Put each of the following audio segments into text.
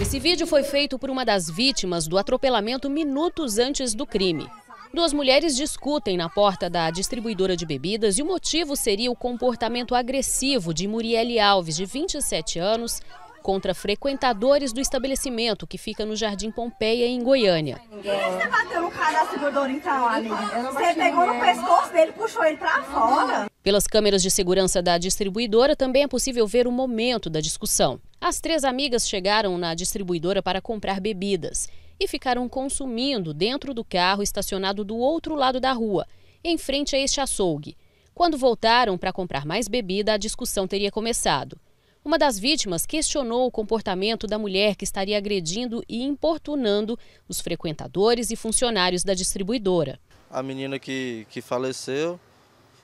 Esse vídeo foi feito por uma das vítimas do atropelamento minutos antes do crime. Duas mulheres discutem na porta da distribuidora de bebidas e o motivo seria o comportamento agressivo de Muriel Alves, de 27 anos, contra frequentadores do estabelecimento que fica no Jardim Pompeia, em Goiânia. Por que você bateu no cara da seguradora então, ali? Você pegou no pescoço dele, puxou ele para fora. Pelas câmeras de segurança da distribuidora também é possível ver o momento da discussão. As três amigas chegaram na distribuidora para comprar bebidas e ficaram consumindo dentro do carro estacionado do outro lado da rua, em frente a este açougue. Quando voltaram para comprar mais bebida, a discussão teria começado. Uma das vítimas questionou o comportamento da mulher que estaria agredindo e importunando os frequentadores e funcionários da distribuidora. A menina que, que faleceu,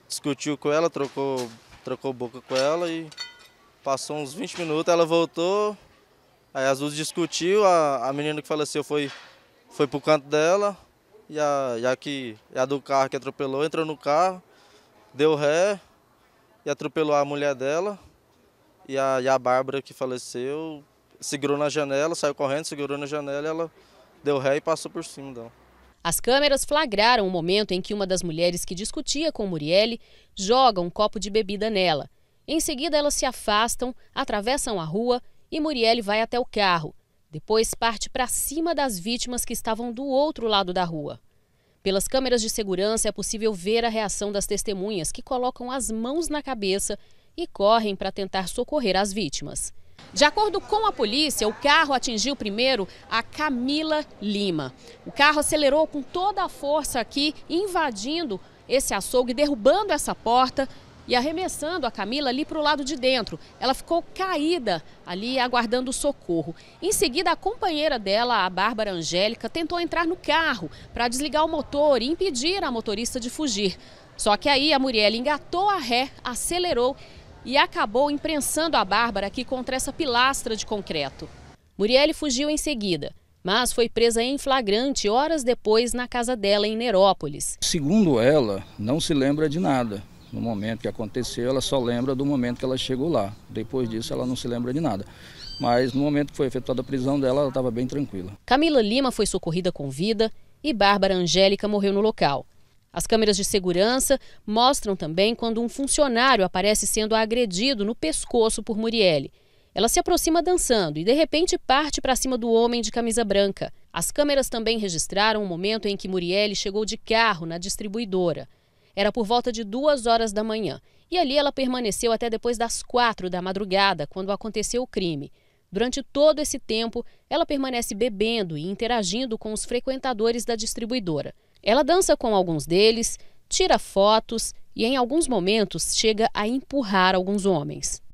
discutiu com ela, trocou, trocou boca com ela e passou uns 20 minutos, ela voltou, aí as duas discutiu, a, a menina que faleceu foi, foi pro canto dela, e a, e a, que, a do carro que atropelou entrou no carro, deu ré e atropelou a mulher dela. E a, e a Bárbara que faleceu segurou na janela, saiu correndo, segurou na janela, ela deu ré e passou por cima dela. As câmeras flagraram o momento em que uma das mulheres que discutia com Murielle joga um copo de bebida nela. Em seguida, elas se afastam, atravessam a rua e Murielle vai até o carro. Depois parte para cima das vítimas que estavam do outro lado da rua. Pelas câmeras de segurança é possível ver a reação das testemunhas que colocam as mãos na cabeça e correm para tentar socorrer as vítimas. De acordo com a polícia, o carro atingiu primeiro a Camila Lima. O carro acelerou com toda a força aqui, invadindo esse açougue, derrubando essa porta e arremessando a Camila ali para o lado de dentro. Ela ficou caída ali, aguardando socorro. Em seguida, a companheira dela, a Bárbara Angélica, tentou entrar no carro para desligar o motor e impedir a motorista de fugir. Só que aí a Muriel engatou a ré, acelerou e acabou imprensando a Bárbara aqui contra essa pilastra de concreto. Murielle fugiu em seguida, mas foi presa em flagrante horas depois na casa dela em Nerópolis. Segundo ela, não se lembra de nada. No momento que aconteceu, ela só lembra do momento que ela chegou lá. Depois disso, ela não se lembra de nada. Mas no momento que foi efetuada a prisão dela, ela estava bem tranquila. Camila Lima foi socorrida com vida e Bárbara Angélica morreu no local. As câmeras de segurança mostram também quando um funcionário aparece sendo agredido no pescoço por Murielle. Ela se aproxima dançando e de repente parte para cima do homem de camisa branca. As câmeras também registraram o momento em que Murielle chegou de carro na distribuidora. Era por volta de duas horas da manhã e ali ela permaneceu até depois das quatro da madrugada, quando aconteceu o crime. Durante todo esse tempo, ela permanece bebendo e interagindo com os frequentadores da distribuidora. Ela dança com alguns deles, tira fotos e, em alguns momentos, chega a empurrar alguns homens.